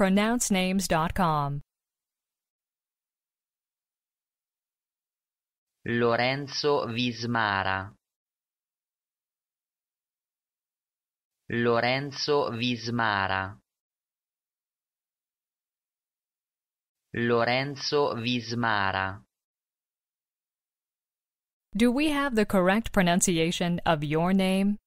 pronouncenames.com. Lorenzo Vismara Lorenzo Vismara Lorenzo Vismara Do we have the correct pronunciation of your name?